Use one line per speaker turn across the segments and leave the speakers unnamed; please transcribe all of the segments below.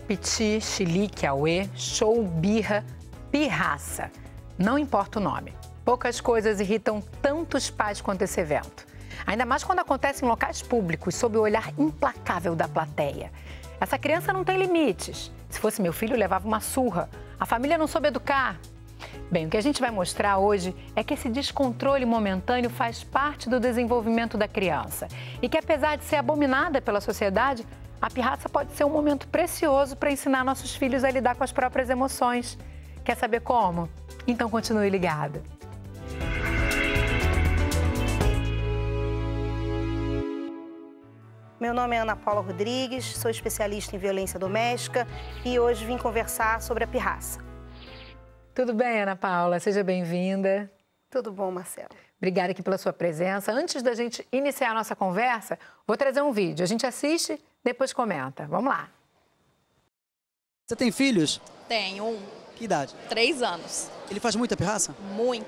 piti, xilique, auê, show, birra, pirraça. Não importa o nome. Poucas coisas irritam tanto os pais quanto esse evento. Ainda mais quando acontece em locais públicos, sob o olhar implacável da plateia. Essa criança não tem limites. Se fosse meu filho, levava uma surra. A família não soube educar. Bem, o que a gente vai mostrar hoje é que esse descontrole momentâneo faz parte do desenvolvimento da criança e que, apesar de ser abominada pela sociedade, a pirraça pode ser um momento precioso para ensinar nossos filhos a lidar com as próprias emoções. Quer saber como? Então continue ligado.
Meu nome é Ana Paula Rodrigues, sou especialista em violência doméstica e hoje vim conversar sobre a pirraça.
Tudo bem, Ana Paula? Seja bem-vinda.
Tudo bom, Marcelo.
Obrigada aqui pela sua presença. Antes da gente iniciar a nossa conversa, vou trazer um vídeo. A gente assiste, depois comenta. Vamos lá. Você tem filhos? Tenho um. Que idade? Três anos. Ele
faz muita pirraça?
Muito,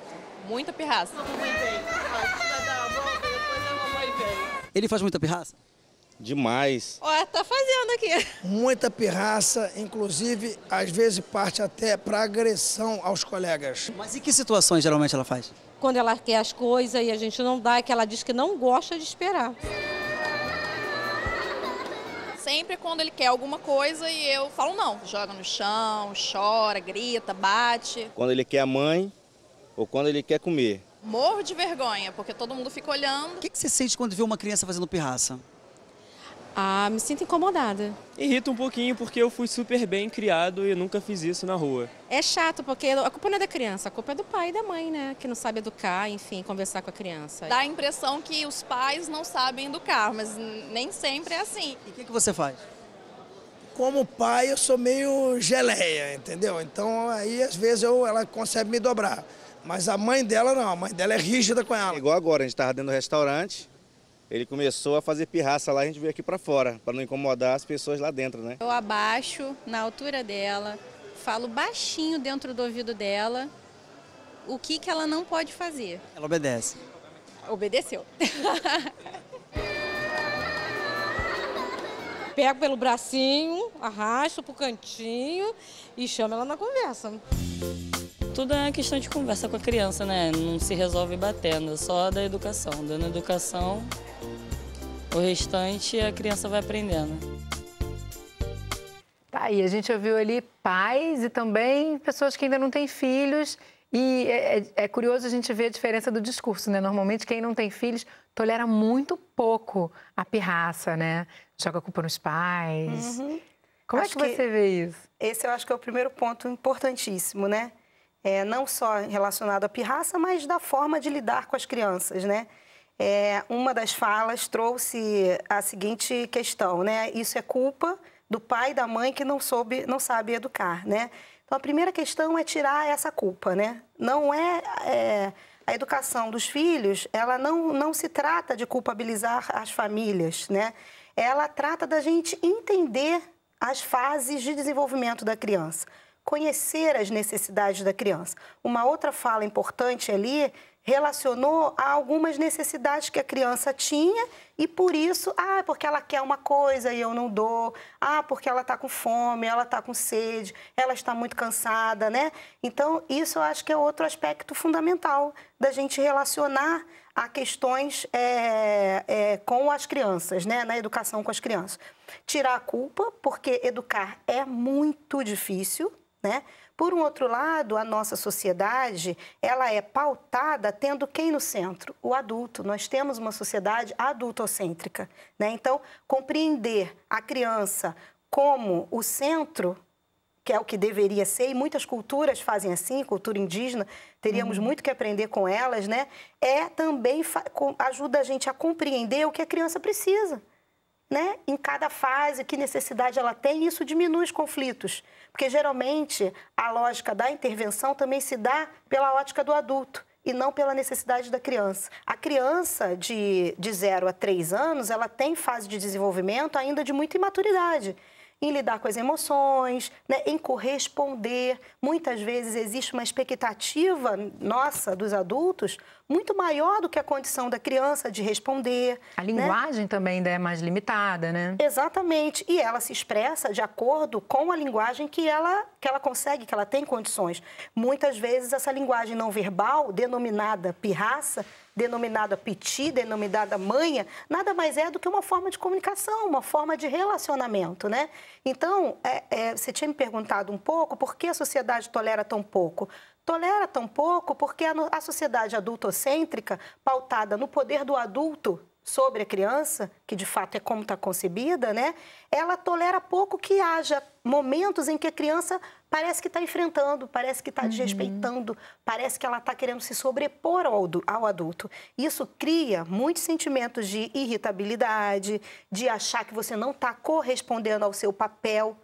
muita pirraça.
Ele faz muita pirraça? Demais.
Olha, tá fazendo aqui.
Muita pirraça, inclusive, às vezes parte até para agressão aos colegas. Mas em que situações geralmente ela faz? Quando ela quer as coisas e a gente não dá, é que ela diz que não
gosta de esperar sempre quando ele quer alguma coisa e eu falo não. Joga no chão, chora, grita, bate.
Quando ele quer a mãe ou quando ele quer comer.
Morro de vergonha, porque todo mundo fica olhando. O que, que você sente quando vê uma criança fazendo pirraça? Ah, me sinto incomodada. Irrita um pouquinho porque eu fui super bem criado e nunca fiz isso na rua. É chato porque a culpa não é da criança, a culpa é do pai e da mãe, né? Que não sabe educar, enfim, conversar com a criança. Dá a impressão que os pais não sabem educar, mas nem sempre é assim. E o que, que você faz?
como pai, eu sou meio geleia, entendeu? Então aí às vezes eu, ela consegue
me dobrar. Mas a mãe dela não, a mãe dela é rígida com ela. igual agora, a gente estava dentro do restaurante, ele começou a fazer pirraça lá, a gente veio aqui para fora, para não incomodar as pessoas lá dentro, né? Eu abaixo na altura dela, falo baixinho dentro do ouvido dela o que, que ela não pode fazer.
Ela obedece.
Obedeceu. Pego pelo bracinho, arrasto pro cantinho e chamo ela na conversa. Tudo
é questão de conversa com a criança, né? Não se resolve batendo, é só da educação. Dando educação,
o restante a criança vai aprendendo. Tá aí, a gente ouviu ali pais e também pessoas que ainda não têm filhos. E é, é, é curioso a gente ver a diferença do discurso, né? Normalmente quem não tem filhos tolera muito pouco a pirraça, né? Joga a culpa nos pais. Uhum.
Como é acho é que, que você vê isso? Esse eu acho que é o primeiro ponto importantíssimo, né? É, não só relacionado à pirraça, mas da forma de lidar com as crianças, né? é, uma das falas trouxe a seguinte questão, né? Isso é culpa do pai e da mãe que não soube, não sabe educar, né? Então a primeira questão é tirar essa culpa, né? Não é, é a educação dos filhos, ela não, não se trata de culpabilizar as famílias, né? Ela trata da gente entender as fases de desenvolvimento da criança, conhecer as necessidades da criança. Uma outra fala importante ali relacionou a algumas necessidades que a criança tinha e por isso, ah, porque ela quer uma coisa e eu não dou, ah, porque ela está com fome, ela está com sede, ela está muito cansada, né? Então, isso eu acho que é outro aspecto fundamental da gente relacionar a questões é, é, com as crianças, né? Na educação com as crianças. Tirar a culpa, porque educar é muito difícil, né? Por um outro lado, a nossa sociedade, ela é pautada tendo quem no centro? O adulto. Nós temos uma sociedade adultocêntrica, né? Então, compreender a criança como o centro que é o que deveria ser, e muitas culturas fazem assim, cultura indígena, teríamos uhum. muito que aprender com elas, né? É também ajuda a gente a compreender o que a criança precisa né, em cada fase, que necessidade ela tem, isso diminui os conflitos. Porque geralmente a lógica da intervenção também se dá pela ótica do adulto e não pela necessidade da criança. A criança de, de 0 a 3 anos, ela tem fase de desenvolvimento ainda de muita imaturidade em lidar com as emoções, né, em corresponder. Muitas vezes existe uma expectativa nossa, dos adultos, muito maior do que a condição da criança de responder. A né? linguagem né? também ainda é mais
limitada, né?
Exatamente. E ela se expressa de acordo com a linguagem que ela que ela consegue, que ela tem condições. Muitas vezes essa linguagem não verbal, denominada pirraça, denominada piti, denominada manha, nada mais é do que uma forma de comunicação, uma forma de relacionamento, né? Então, é, é, você tinha me perguntado um pouco por que a sociedade tolera tão pouco. Tolera tão pouco porque a, a sociedade adultocêntrica, pautada no poder do adulto, sobre a criança, que de fato é como está concebida, né? Ela tolera pouco que haja momentos em que a criança parece que está enfrentando, parece que está uhum. desrespeitando, parece que ela está querendo se sobrepor ao, ao adulto. Isso cria muitos sentimentos de irritabilidade, de achar que você não está correspondendo ao seu papel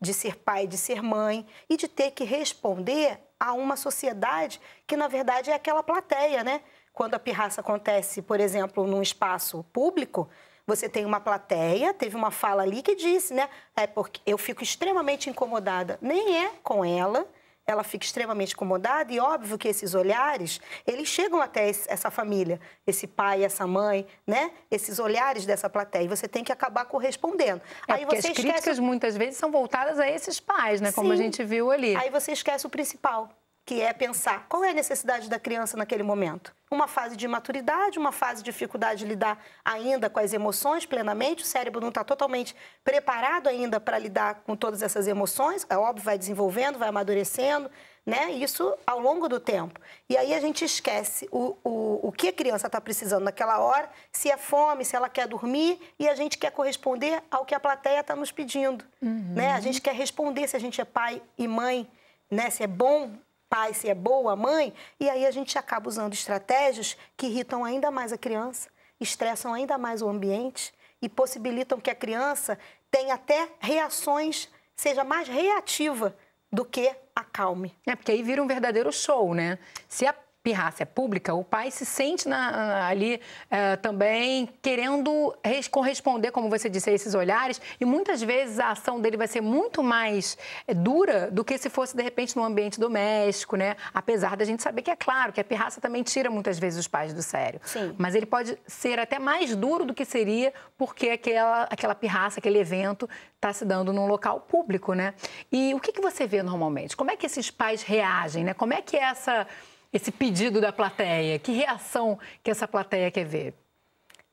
de ser pai, de ser mãe e de ter que responder a uma sociedade que, na verdade, é aquela plateia, né? quando a pirraça acontece, por exemplo, num espaço público, você tem uma plateia, teve uma fala ali que disse, né? É porque eu fico extremamente incomodada. Nem é com ela, ela fica extremamente incomodada e óbvio que esses olhares, eles chegam até essa família, esse pai, essa mãe, né? Esses olhares dessa plateia, e você tem que acabar correspondendo. É Aí você as esquece... críticas muitas vezes são voltadas a esses pais, né? Como Sim. a gente viu ali. Aí você esquece o principal, que é pensar qual é a necessidade da criança naquele momento. Uma fase de maturidade, uma fase de dificuldade de lidar ainda com as emoções plenamente, o cérebro não está totalmente preparado ainda para lidar com todas essas emoções, é óbvio, vai desenvolvendo, vai amadurecendo, né? Isso ao longo do tempo. E aí a gente esquece o, o, o que a criança está precisando naquela hora, se é fome, se ela quer dormir, e a gente quer corresponder ao que a plateia está nos pedindo. Uhum. Né? A uhum. gente quer responder se a gente é pai e mãe, né? se é bom pai, se é boa mãe, e aí a gente acaba usando estratégias que irritam ainda mais a criança, estressam ainda mais o ambiente e possibilitam que a criança tenha até reações,
seja mais reativa do que acalme. É, porque aí vira um verdadeiro show, né? Se a pirraça é pública, o pai se sente na, ali é, também querendo corresponder, como você disse, a esses olhares, e muitas vezes a ação dele vai ser muito mais eh, dura do que se fosse, de repente, no ambiente doméstico, né? Apesar da gente saber que é claro que a pirraça também tira muitas vezes os pais do sério. Sim. Mas ele pode ser até mais duro do que seria porque aquela, aquela pirraça, aquele evento está se dando num local público, né? E o que, que você vê normalmente? Como é que esses pais reagem, né? Como é que é essa esse pedido da plateia? Que reação que essa plateia quer ver?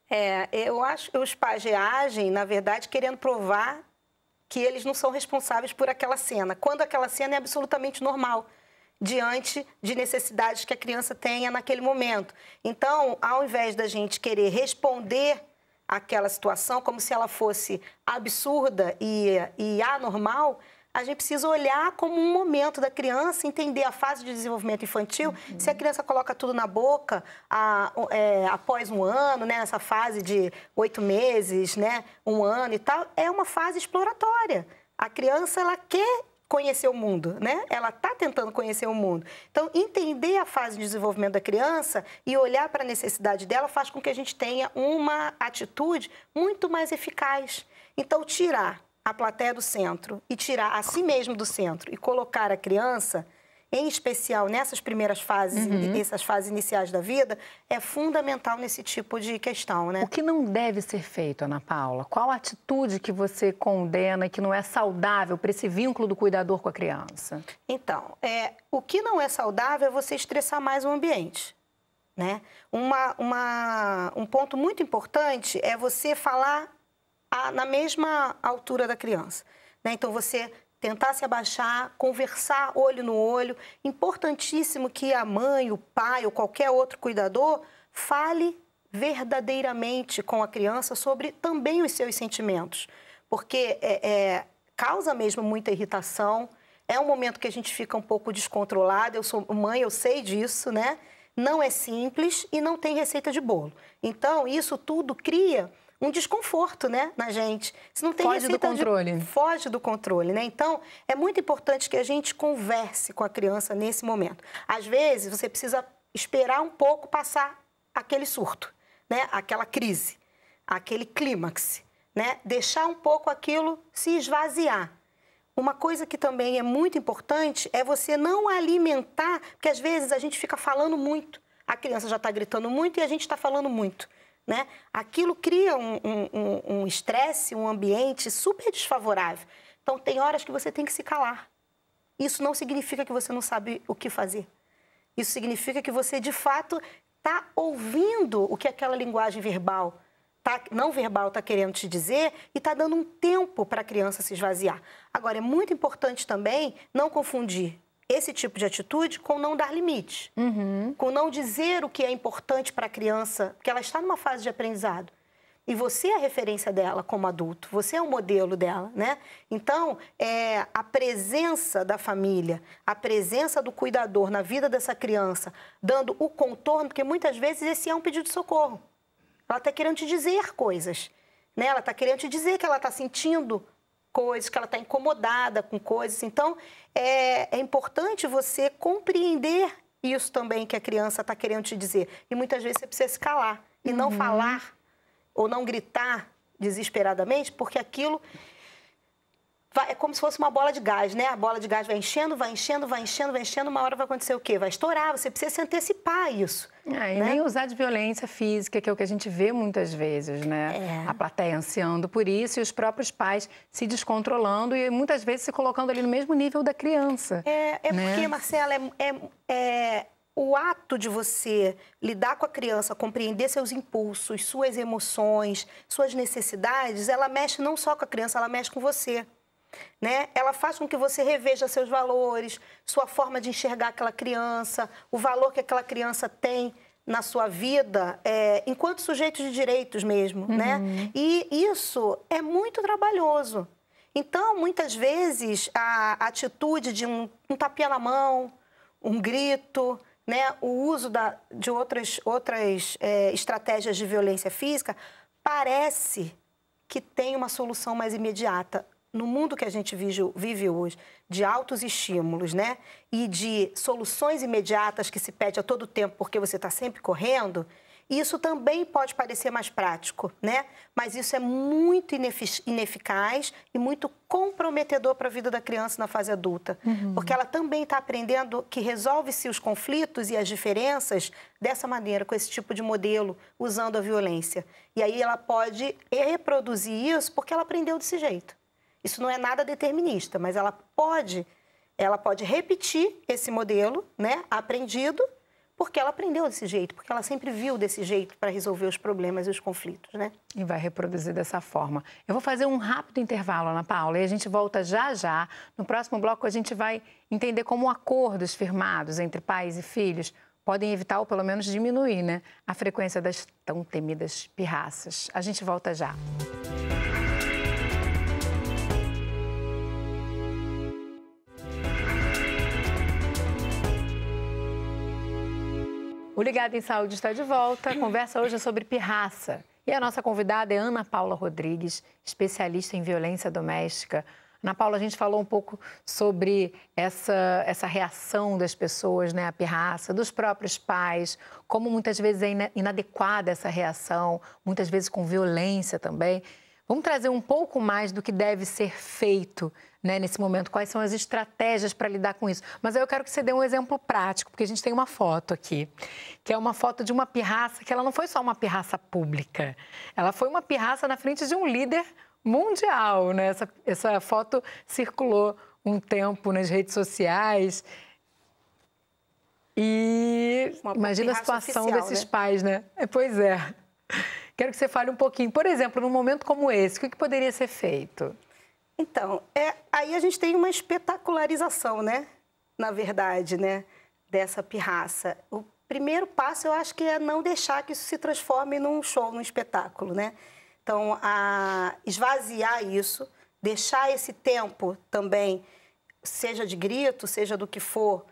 É, eu acho que os pais reagem, na verdade, querendo provar que eles não são responsáveis por aquela cena, quando aquela cena é absolutamente normal diante de necessidades que a criança tenha naquele momento. Então, ao invés da gente querer responder aquela situação como se ela fosse absurda e, e anormal, a gente precisa olhar como um momento da criança, entender a fase de desenvolvimento infantil. Uhum. Se a criança coloca tudo na boca a, é, após um ano, né, nessa fase de oito meses, né, um ano e tal, é uma fase exploratória. A criança ela quer conhecer o mundo, né? Ela está tentando conhecer o mundo. Então, entender a fase de desenvolvimento da criança e olhar para a necessidade dela faz com que a gente tenha uma atitude muito mais eficaz. Então, tirar a plateia do centro e tirar a si mesmo do centro e colocar a criança, em especial nessas primeiras fases, uhum. essas fases iniciais da vida, é fundamental nesse tipo de questão,
né? O que não deve ser feito, Ana Paula? Qual a atitude que você condena e que não é saudável para esse vínculo do cuidador com a criança? Então,
é, o que não é saudável é você estressar mais o ambiente. Né? Uma, uma, um ponto muito importante é você falar a, na mesma altura da criança. Né? Então, você tentar se abaixar, conversar olho no olho. Importantíssimo que a mãe, o pai ou qualquer outro cuidador fale verdadeiramente com a criança sobre também os seus sentimentos, porque é, é, causa mesmo muita irritação. É um momento que a gente fica um pouco descontrolado. Eu sou mãe, eu sei disso, né? Não é simples e não tem receita de bolo. Então, isso tudo cria um desconforto, né, na gente. Se não tem foge do controle. De, foge do controle, né? Então, é muito importante que a gente converse com a criança nesse momento. Às vezes, você precisa esperar um pouco passar aquele surto, né? Aquela crise, aquele clímax, né? Deixar um pouco aquilo se esvaziar. Uma coisa que também é muito importante é você não alimentar, porque às vezes a gente fica falando muito. A criança já está gritando muito e a gente está falando muito. Né? Aquilo cria um estresse, um, um, um ambiente super desfavorável. Então, tem horas que você tem que se calar. Isso não significa que você não sabe o que fazer. Isso significa que você, de fato, está ouvindo o que aquela linguagem verbal, tá, não verbal, está querendo te dizer e está dando um tempo para a criança se esvaziar. Agora, é muito importante também não confundir esse tipo de atitude com não dar limite, uhum. com não dizer o que é importante para a criança, porque ela está numa fase de aprendizado. E você é a referência dela como adulto, você é o modelo dela, né? Então, é, a presença da família, a presença do cuidador na vida dessa criança, dando o contorno, porque muitas vezes esse é um pedido de socorro. Ela está querendo te dizer coisas, né? Ela está querendo te dizer que ela está sentindo coisas, que ela está incomodada com coisas. Então, é, é importante você compreender isso também que a criança está querendo te dizer. E muitas vezes você precisa se calar e uhum. não falar ou não gritar desesperadamente, porque aquilo vai, é como se fosse uma bola de gás, né? A bola de gás vai enchendo, vai enchendo, vai enchendo, vai enchendo, uma hora vai acontecer o quê? Vai
estourar, você precisa se antecipar a isso. Ah, e né? nem usar de violência física, que é o que a gente vê muitas vezes, né? É. A plateia ansiando por isso e os próprios pais se descontrolando e muitas vezes se colocando ali no mesmo nível da criança. É, é né? porque,
Marcela, é, é, é o ato de você lidar com a criança, compreender seus impulsos, suas emoções, suas necessidades, ela mexe não só com a criança, ela mexe com você né? Ela faz com que você reveja seus valores, sua forma de enxergar aquela criança, o valor que aquela criança tem na sua vida é, enquanto sujeito de direitos mesmo, uhum. né? E isso é muito trabalhoso. Então, muitas vezes, a atitude de um, um tapinha na mão, um grito, né? o uso da, de outras, outras é, estratégias de violência física, parece que tem uma solução mais imediata no mundo que a gente vive hoje, de altos estímulos, né? E de soluções imediatas que se pede a todo tempo porque você está sempre correndo, isso também pode parecer mais prático, né? Mas isso é muito ineficaz e muito comprometedor para a vida da criança na fase adulta, uhum. porque ela também está aprendendo que resolve-se os conflitos e as diferenças dessa maneira, com esse tipo de modelo, usando a violência. E aí ela pode reproduzir isso porque ela aprendeu desse jeito. Isso não é nada determinista, mas ela pode, ela pode repetir esse modelo, né, aprendido, porque ela aprendeu desse jeito, porque ela sempre viu desse jeito para resolver os problemas e os conflitos,
né? E vai reproduzir dessa forma. Eu vou fazer um rápido intervalo, Ana Paula, e a gente volta já já. No próximo bloco a gente vai entender como acordos firmados entre pais e filhos podem evitar ou pelo menos diminuir, né, a frequência das tão temidas pirraças. A gente volta já. Música O Ligado em Saúde está de volta. A conversa hoje é sobre pirraça. E a nossa convidada é Ana Paula Rodrigues, especialista em violência doméstica. Ana Paula, a gente falou um pouco sobre essa, essa reação das pessoas, né, à pirraça, dos próprios pais, como muitas vezes é inadequada essa reação, muitas vezes com violência também. Vamos trazer um pouco mais do que deve ser feito né, nesse momento? Quais são as estratégias para lidar com isso? Mas aí eu quero que você dê um exemplo prático, porque a gente tem uma foto aqui, que é uma foto de uma pirraça, que ela não foi só uma pirraça pública, ela foi uma pirraça na frente de um líder mundial, né? Essa, essa foto circulou um tempo nas redes sociais. E imagina a situação oficial, desses né? pais, né? É, pois é. Quero que você fale um pouquinho. Por exemplo, num momento como esse, o que poderia ser feito? Então, é,
aí a gente tem uma espetacularização, né? Na verdade, né? Dessa pirraça. O primeiro passo, eu acho que é não deixar que isso se transforme num show, num espetáculo, né? Então, a esvaziar isso, deixar esse tempo também, seja de grito, seja do que for,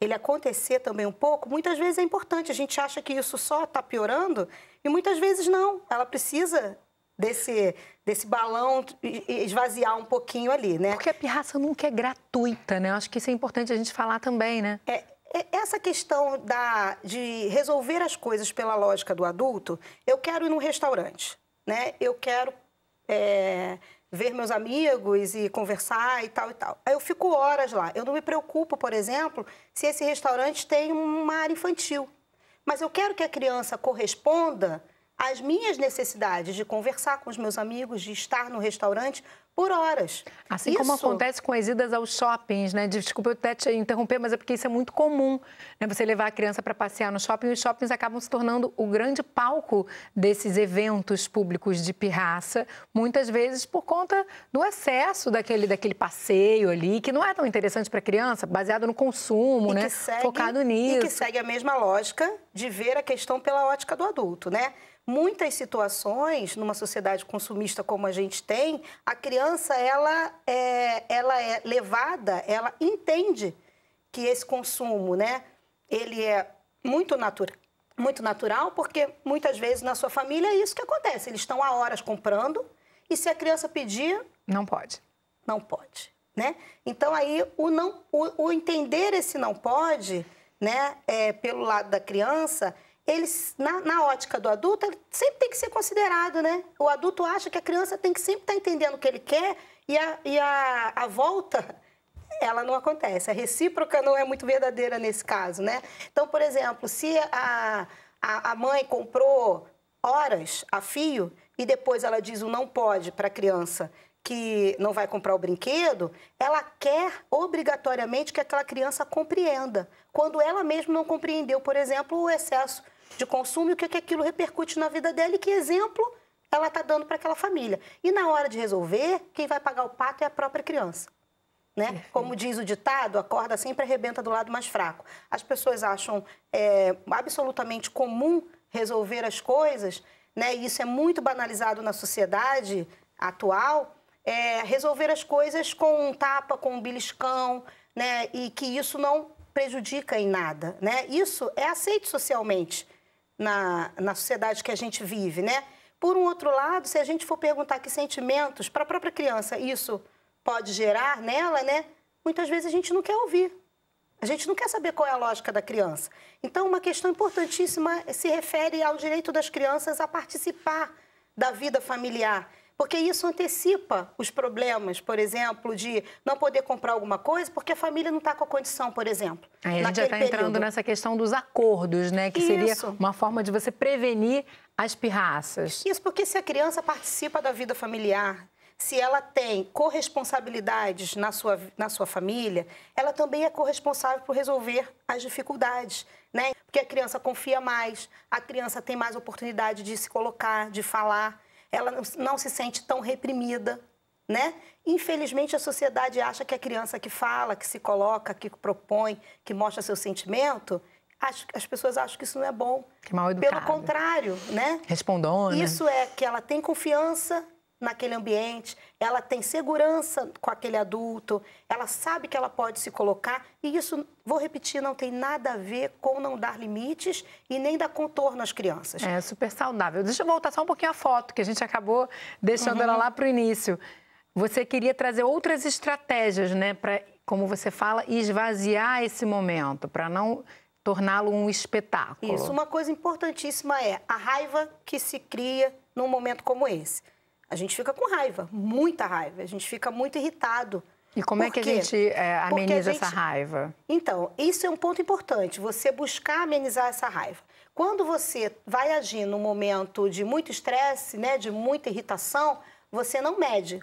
ele acontecer também um pouco, muitas vezes é importante. A gente acha que isso só está piorando e muitas vezes não. Ela precisa desse, desse balão esvaziar um pouquinho ali, né?
Porque a pirraça nunca é gratuita, né? Eu acho que isso é importante a gente falar também, né? É, é,
essa questão da, de resolver as coisas pela lógica do adulto, eu quero ir num restaurante, né? Eu quero é, ver meus amigos e conversar e tal e tal. Aí eu fico horas lá. Eu não me preocupo, por exemplo, se esse restaurante tem uma área infantil. Mas eu quero que a criança corresponda as minhas necessidades de conversar com os meus amigos, de estar no restaurante por horas. Assim isso... como acontece
com as idas aos shoppings, né? Desculpa eu até te interromper, mas é porque isso é muito comum, né? Você levar a criança para passear no shopping, e os shoppings acabam se tornando o grande palco desses eventos públicos de pirraça, muitas vezes por conta do excesso daquele, daquele passeio ali, que não é tão interessante para a criança, baseado no consumo, e né? Segue, Focado nisso. E que
segue a mesma lógica de ver a questão pela ótica do adulto, né? muitas situações, numa sociedade consumista como a gente tem, a criança ela é, ela é levada, ela entende que esse consumo, né, ele é muito natural. Muito natural, porque muitas vezes na sua família é isso que acontece. Eles estão há horas comprando e se a criança pedir. Não pode. Não pode. Né? Então, aí, o, não, o, o entender esse não pode, né, é, pelo lado da criança, eles, na, na, ótica do adulto, ele sempre tem que ser considerado, né? O adulto acha que a criança tem que sempre estar tá entendendo o que ele quer e a, e a, a volta, ela não acontece. A recíproca não é muito verdadeira nesse caso, né? Então, por exemplo, se a, a, a mãe comprou horas a fio e depois ela diz o não pode para a criança que não vai comprar o brinquedo, ela quer obrigatoriamente que aquela criança compreenda, quando ela mesma não compreendeu, por exemplo, o excesso de consumo e o que, é que aquilo repercute na vida dela e que exemplo ela está dando para aquela família. E na hora de resolver, quem vai pagar o pato é a própria criança. Né? Como diz o ditado, a corda sempre arrebenta do lado mais fraco. As pessoas acham é, absolutamente comum resolver as coisas, né? e isso é muito banalizado na sociedade atual, é, resolver as coisas com um tapa, com um beliscão, né? e que isso não prejudica em nada. Né? Isso é aceito socialmente na, na sociedade que a gente vive, né? Por um outro lado, se a gente for perguntar que sentimentos para a própria criança isso pode gerar nela, né? Muitas vezes a gente não quer ouvir. A gente não quer saber qual é a lógica da criança. Então, uma questão importantíssima se refere ao direito das crianças a participar da vida familiar porque isso antecipa os problemas, por exemplo, de não poder comprar alguma coisa porque a família não está com a condição, por exemplo. Aí a gente já está entrando nessa
questão dos acordos, né? Que isso. seria uma forma de você prevenir as pirraças.
Isso, porque se a criança participa da vida familiar, se ela tem corresponsabilidades na sua, na sua família, ela também é corresponsável por resolver as dificuldades, né? Porque a criança confia mais, a criança tem mais oportunidade de se colocar, de falar ela não se sente tão reprimida, né? Infelizmente, a sociedade acha que a criança que fala, que se coloca, que propõe, que mostra seu sentimento, as, as pessoas acham que isso não é bom.
Que mal educado. Pelo
contrário,
né? Respondona. Isso
é que ela tem confiança, naquele ambiente, ela tem segurança com aquele adulto, ela sabe que ela pode se colocar, e isso, vou repetir, não tem nada a ver
com não dar limites e nem dar contorno às crianças. É super saudável. Deixa eu voltar só um pouquinho a foto, que a gente acabou deixando uhum. ela lá para o início. Você queria trazer outras estratégias, né, para, como você fala, esvaziar esse momento, para não torná-lo um espetáculo. Isso,
uma coisa importantíssima é a raiva que se cria num momento como esse. A gente fica com raiva, muita raiva, a gente fica muito irritado.
E como é Por é que quê? a gente é, ameniza a gente... essa raiva?
Então, isso é um ponto importante, você buscar amenizar essa raiva. Quando você vai agir num momento de muito estresse, né, de muita irritação, você não mede.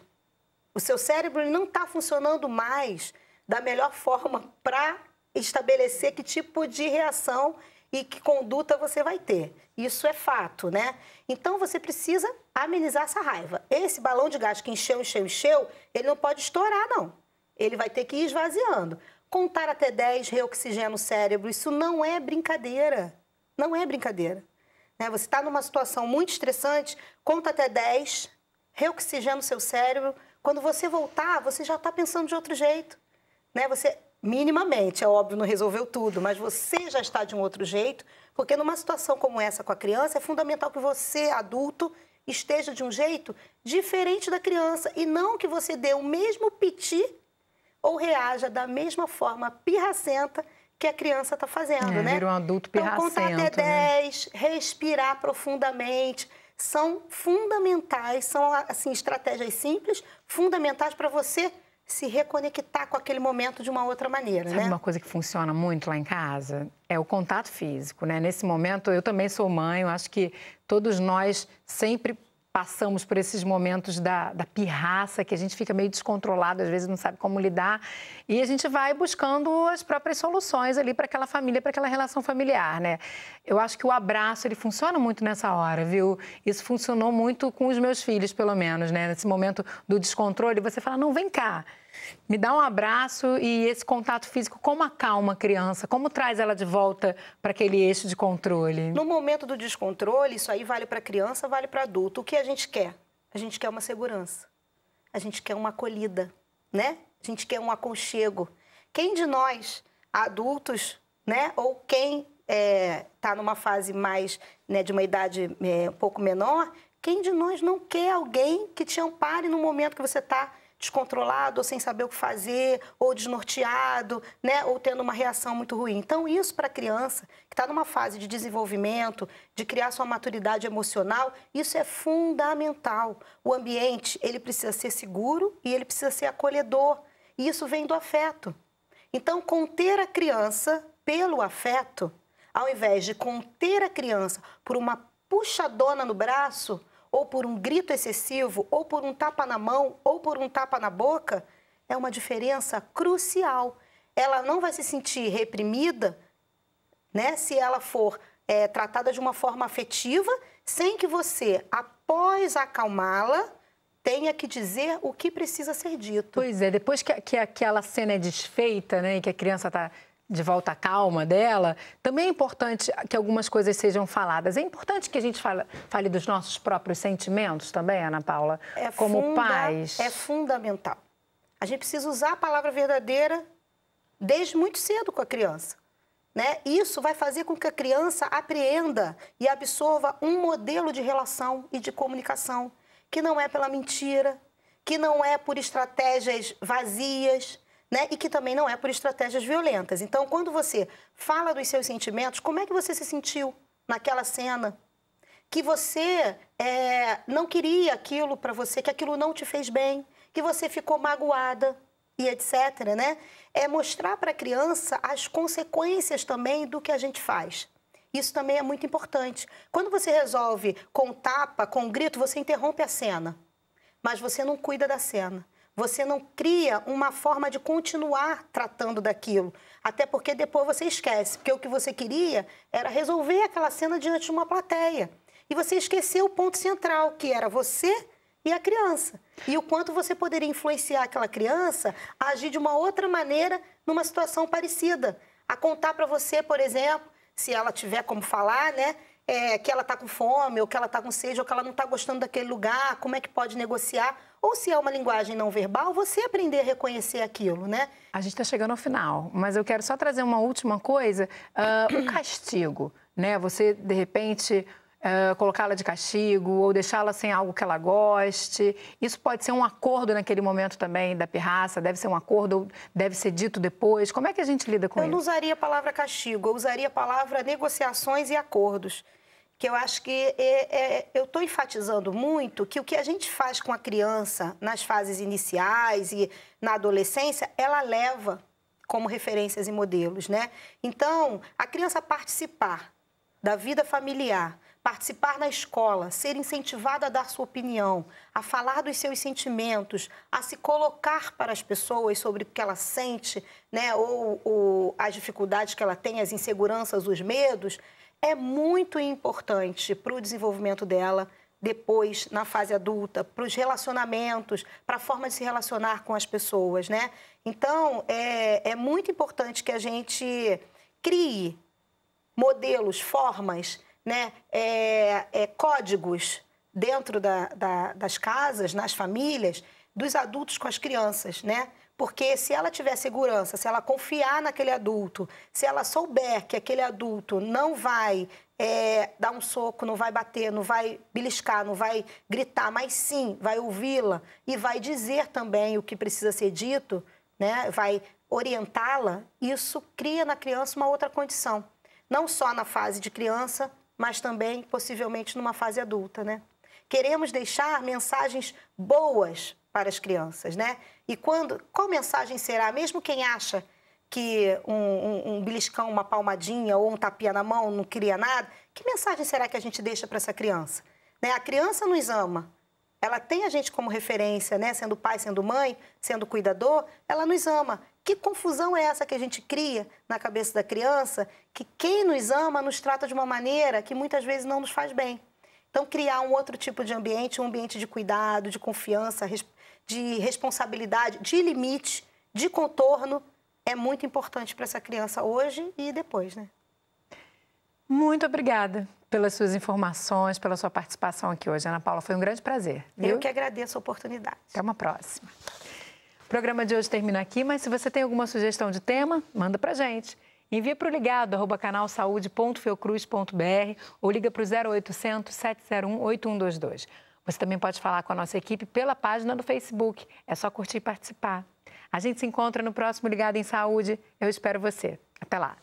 O seu cérebro não está funcionando mais da melhor forma para estabelecer que tipo de reação e que conduta você vai ter. Isso é fato, né? Então você precisa amenizar essa raiva. Esse balão de gás que encheu, encheu, encheu, ele não pode estourar, não. Ele vai ter que ir esvaziando. Contar até 10, reoxigena o cérebro. Isso não é brincadeira. Não é brincadeira. Né? Você está numa situação muito estressante, conta até 10, reoxigena o seu cérebro. Quando você voltar, você já está pensando de outro jeito. Né? Você minimamente. É óbvio, não resolveu tudo, mas você já está de um outro jeito, porque numa situação como essa com a criança, é fundamental que você, adulto, esteja de um jeito diferente da criança e não que você dê o mesmo piti ou reaja da mesma forma pirracenta que a criança está fazendo, é, né? Vira um adulto pirracento. Então, contar até né? 10, respirar profundamente, são fundamentais, são assim estratégias simples, fundamentais para você se reconectar com aquele momento de uma outra maneira, Sabe né? Uma
coisa que funciona muito lá em casa é o contato físico, né? Nesse momento eu também sou mãe, eu acho que todos nós sempre passamos por esses momentos da, da pirraça, que a gente fica meio descontrolado, às vezes não sabe como lidar, e a gente vai buscando as próprias soluções ali para aquela família, para aquela relação familiar, né? Eu acho que o abraço, ele funciona muito nessa hora, viu? Isso funcionou muito com os meus filhos, pelo menos, né? Nesse momento do descontrole, você fala, não, vem cá, me dá um abraço e esse contato físico, como acalma a criança? Como traz ela de volta para aquele eixo de controle? No
momento do descontrole, isso aí vale para criança, vale para adulto. O que a gente quer? A gente quer uma segurança. A gente quer uma acolhida, né? A gente quer um aconchego. Quem de nós, adultos, né? Ou quem está é, tá numa fase mais, né, de uma idade é, um pouco menor, quem de nós não quer alguém que te ampare no momento que você está descontrolado, ou sem saber o que fazer, ou desnorteado, né? ou tendo uma reação muito ruim. Então, isso para a criança, que está numa fase de desenvolvimento, de criar sua maturidade emocional, isso é fundamental. O ambiente, ele precisa ser seguro e ele precisa ser acolhedor. E isso vem do afeto. Então, conter a criança pelo afeto, ao invés de conter a criança por uma puxadona no braço, ou por um grito excessivo, ou por um tapa na mão, ou por um tapa na boca, é uma diferença crucial. Ela não vai se sentir reprimida né, se ela for é, tratada de uma forma afetiva, sem que você,
após acalmá-la, tenha que dizer o que precisa ser dito. Pois é, depois que, que aquela cena é desfeita, né, e que a criança está de volta à calma dela, também é importante que algumas coisas sejam faladas. É importante que a gente fale, fale dos nossos próprios sentimentos também, Ana Paula, é como funda, pais.
É fundamental. A gente precisa usar a palavra verdadeira desde muito cedo com a criança. Né? Isso vai fazer com que a criança apreenda e absorva um modelo de relação e de comunicação que não é pela mentira, que não é por estratégias vazias, né? E que também não é por estratégias violentas. Então, quando você fala dos seus sentimentos, como é que você se sentiu naquela cena? Que você é, não queria aquilo para você, que aquilo não te fez bem, que você ficou magoada e etc, né? É mostrar para a criança as consequências também do que a gente faz. Isso também é muito importante. Quando você resolve com tapa, com grito, você interrompe a cena, mas você não cuida da cena. Você não cria uma forma de continuar tratando daquilo. Até porque depois você esquece, porque o que você queria era resolver aquela cena diante de uma plateia. E você esqueceu o ponto central, que era você e a criança. E o quanto você poderia influenciar aquela criança a agir de uma outra maneira numa situação parecida. A contar para você, por exemplo, se ela tiver como falar, né? é, que ela está com fome, ou que ela está com sede, ou que ela não está gostando daquele lugar, como é que pode negociar? Ou se é uma linguagem não verbal, você aprender a reconhecer
aquilo, né? A gente está chegando ao final, mas eu quero só trazer uma última coisa: uh, o castigo, né? Você, de repente. Uh, colocá-la de castigo ou deixá-la sem algo que ela goste. Isso pode ser um acordo naquele momento também da pirraça, deve ser um acordo ou deve ser dito depois. Como é que a gente lida com eu isso? Eu não
usaria a palavra castigo, eu usaria a palavra negociações e acordos que eu acho que é, é, eu estou enfatizando muito que o que a gente faz com a criança nas fases iniciais e na adolescência, ela leva como referências e modelos, né? Então, a criança participar da vida familiar, participar na escola, ser incentivada a dar sua opinião, a falar dos seus sentimentos, a se colocar para as pessoas sobre o que ela sente, né, ou, ou as dificuldades que ela tem, as inseguranças, os medos, é muito importante para o desenvolvimento dela depois na fase adulta, para os relacionamentos, para a forma de se relacionar com as pessoas, né? Então, é, é muito importante que a gente crie modelos, formas, né? É, é, códigos dentro da, da, das casas, nas famílias, dos adultos com as crianças, né? Porque se ela tiver segurança, se ela confiar naquele adulto, se ela souber que aquele adulto não vai é, dar um soco, não vai bater, não vai beliscar, não vai gritar, mas sim vai ouvi-la e vai dizer também o que precisa ser dito, né? vai orientá-la, isso cria na criança uma outra condição. Não só na fase de criança, mas também possivelmente numa fase adulta. Né? Queremos deixar mensagens boas para as crianças, né? E quando, qual mensagem será? Mesmo quem acha que um, um, um beliscão, uma palmadinha ou um tapinha na mão não cria nada, que mensagem será que a gente deixa para essa criança? Né? A criança nos ama, ela tem a gente como referência, né? Sendo pai, sendo mãe, sendo cuidador, ela nos ama. Que confusão é essa que a gente cria na cabeça da criança? Que quem nos ama nos trata de uma maneira que muitas vezes não nos faz bem. Então, criar um outro tipo de ambiente, um ambiente de cuidado, de confiança, de responsabilidade, de limite, de contorno, é muito importante para essa criança hoje e depois, né?
Muito obrigada pelas suas informações, pela sua participação aqui hoje, Ana Paula. Foi um grande prazer. Viu? Eu que agradeço a oportunidade. Até uma próxima. O programa de hoje termina aqui, mas se você tem alguma sugestão de tema, manda pra gente. Envia para o ligado, arroba canal saúde.feocruz.br ou liga para o 0800 701 8122. Você também pode falar com a nossa equipe pela página do Facebook. É só curtir e participar. A gente se encontra no próximo Ligado em Saúde. Eu espero você. Até lá!